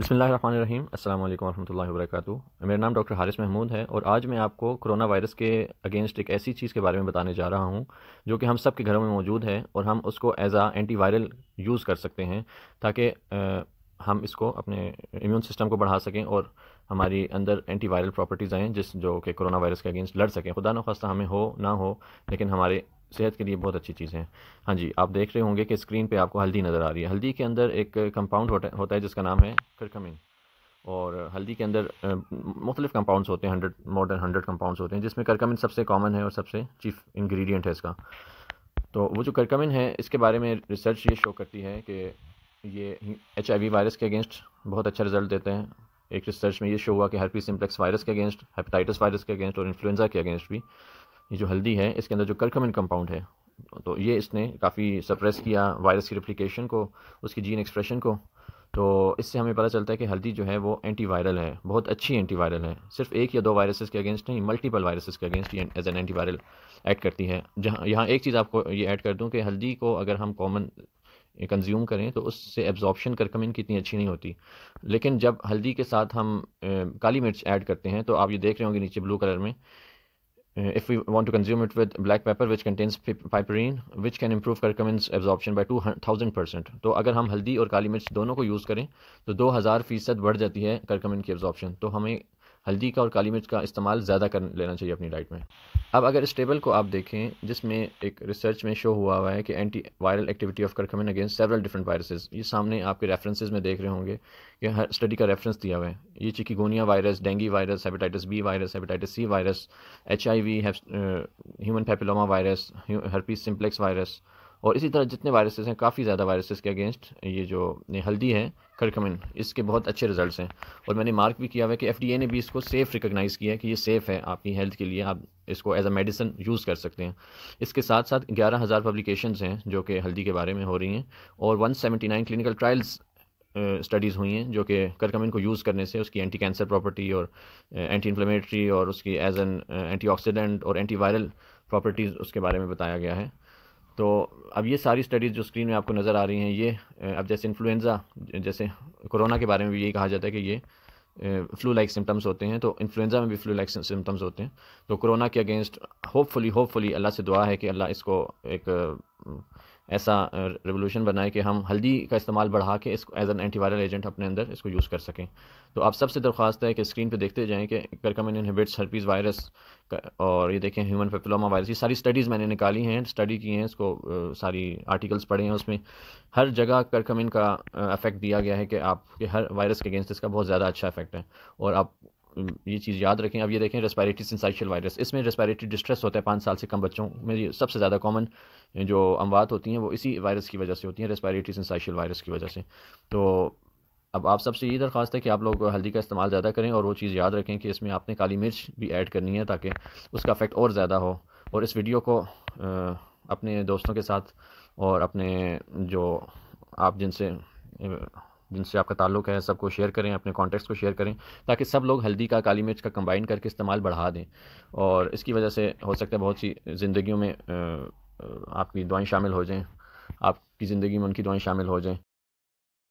बसमीम अल्लाम वरहमल मेरा नाम डॉक्टर हारिस महमूद है और आज मैं आपको कोरोना वायरस के अगेंस्ट एक ऐसी चीज़ के बारे में बताने जा रहा हूँ जो कि हम सब के घरों में मौजूद है और हम उसको as a anti viral use कर सकते हैं ताकि हम इसको अपने इम्यून सिस्टम को बढ़ा सकें और हमारी अंदर एंटी वायरल प्रॉपर्टीज़ आएँ जिस जो कि कोरोना वायरस के अगेंस्ट लड़ सकें खुदा न खास्ता हमें हो ना हो लेकिन हमारे सेहत के लिए बहुत अच्छी चीज़ है हाँ जी आप देख रहे होंगे कि स्क्रीन पे आपको हल्दी नज़र आ रही है हल्दी के अंदर एक कंपाउंड होता है जिसका नाम है करकमिन और हल्दी के अंदर मुख्तलिफ कंपाउंड्स होते हैं hundred more than hundred compounds होते हैं जिसमें करकमिन सबसे कॉमन है और सबसे चीफ इंग्रेडिएंट है इसका तो वो जो करकमिन है इसके बारे में रिसर्च ये शो करती है कि ये एच वायरस के अगेंस्ट बहुत अच्छा रिजल्ट देते हैं एक रिसर्च में ये शो हुआ कि हर्पी सिम्प्लेक्स वायरस के अगेंस्ट हेपेटाइटिस वायरस के अगेंस्ट और इन्फ्लुएंजा के अगेंस्ट भी ये जो हल्दी है इसके अंदर जो कर्कमिन कंपाउंड है तो ये इसने काफ़ी सप्रेस किया वायरस की रिप्लिकेशन को उसकी जीन एक्सप्रेशन को तो इससे हमें पता चलता है कि हल्दी जो है वो एंटी वायरल है बहुत अच्छी एंटी वायरल है सिर्फ एक या दो वायरसेस के अगेंस्ट नहीं मल्टीपल वायरसेस के अगेंस्ट ये as an anti viral add करती है जहाँ यहाँ एक चीज़ आपको ये ऐड कर दूँ कि हल्दी को अगर हम कॉमन कंज्यूम करें तो उससे एब्जॉर्प्शन करकमिन की इतनी अच्छी नहीं होती लेकिन जब हल्दी के साथ हम काली मिर्च ऐड करते हैं तो आप ये देख रहे होंगे नीचे ब्लू कलर में if we want to consume it with black pepper which contains piperine which can improve curcumin's absorption by 2000 percent तो अगर हम हल्दी और काली मिर्च दोनों को यूज़ करें 2000 फ़ीसद बढ़ जाती है करकमिन की एब्जॉर्प्शन तो हल्दी का और काली मिर्च का इस्तेमाल ज़्यादा कर लेना चाहिए अपनी डाइट में अब अगर इस टेबल को आप देखें जिसमें एक रिसर्च में शो हुआ हुआ है कि anti viral activity of curcumin against several different viruses ये सामने आपके रेफरेंसेज में देख रहे होंगे कि हर स्टडी का रेफरेंस दिया हुआ है ये chikungunya virus dengue virus hepatitis B virus hepatitis C virus H I V human papilloma virus herpes simplex virus और इसी तरह जितने वायरसेस हैं काफ़ी ज़्यादा वायरसेस के अगेंस्ट ये जो हल्दी है करकमिन इसके बहुत अच्छे रिजल्ट्स हैं और मैंने मार्क भी किया हुआ है कि एफडीए ने भी इसको सेफ़ रिकॉग्नाइज किया है कि ये सेफ़ है आपकी हेल्थ के लिए आप इसको एज अ मेडिसिन यूज़ कर सकते हैं इसके साथ साथ ग्यारह हज़ार पब्लिकेशन हैं जो कि हल्दी के बारे में हो रही हैं और one seventy nine clinical trials studies हुई हैं जो कि करकमिन को यूज़ करने से उसकी एंटी कैंसर प्रॉपर्टी और एंटी इन्फ्लेमेटरी और उसकी एज एन ऑक्सीडेंट और एंटीवायरल प्रॉपर्टीज़ उसके बारे में बताया गया है तो अब ये सारी स्टडीज़ जो स्क्रीन में आपको नज़र आ रही हैं ये अब जैसे इन्फ्लुएंज़ा जैसे कोरोना के बारे में भी यही कहा जाता है कि ये फ्लू लाइक सिम्टम्स होते हैं तो इन्फ्लुएंज़ा में भी फ्लू लाइक सिम्टम्स होते हैं तो कोरोना के अगेंस्ट होपफुली होपफुली अल्लाह से दुआ है कि अल्लाह इसको एक ऐसा रेवोल्यूशन बनाए कि हम हल्दी का इस्तेमाल बढ़ा के इसको एज एन एंटीवायरल एजेंट अपने अंदर इसको यूज़ कर सकें तो आप सबसे दरख्वास्त है कि स्क्रीन पे देखते जाएं कि करकमिन इनहिबिट्स हर्पीज़ वायरस और ये देखें ह्यूमन पेपिलोमा वायरस ये सारी स्टडीज़ मैंने निकाली हैं स्टडी की हैं इसको सारी आर्टिकल्स पढ़े हैं उसमें हर जगह करकमिन का इफेक्ट दिया गया है कि आपके हर वायरस के अगेंस्ट इसका बहुत ज़्यादा अच्छा इफेक्ट है और आप ये चीज़ याद रखें अब ये देखें रेस्पायरेटरी सेंसाइशल वायरस इसमें रेस्पायरेटरी डिस्ट्रेस होता है पाँच साल से कम बच्चों में सबसे ज़्यादा कॉमन जो अमवात होती हैं वो इसी वायरस की वजह से होती हैं रेस्पायरेटरी सेंसाइशल वायरस की वजह से तो अब आप सबसे ये दरख्वास्त है कि आप लोग हल्दी का इस्तेमाल ज़्यादा करें और वो चीज़ याद रखें कि इसमें आपने काली मिर्च भी ऐड करनी है ताकि उसका इफेक्ट और ज़्यादा हो और इस वीडियो को अपने दोस्तों के साथ और अपने जो आप जिनसे जिनसे आपका ताल्लुक है सबको शेयर करें अपने कॉन्टैक्ट्स को शेयर करें ताकि सब लोग हल्दी का काली मिर्च का कंबाइन करके इस्तेमाल बढ़ा दें और इसकी वजह से हो सकता है बहुत सी ज़िंदगियों में आपकी दुआएं शामिल हो जाएं आपकी ज़िंदगी में उनकी दुआएं शामिल हो जाएं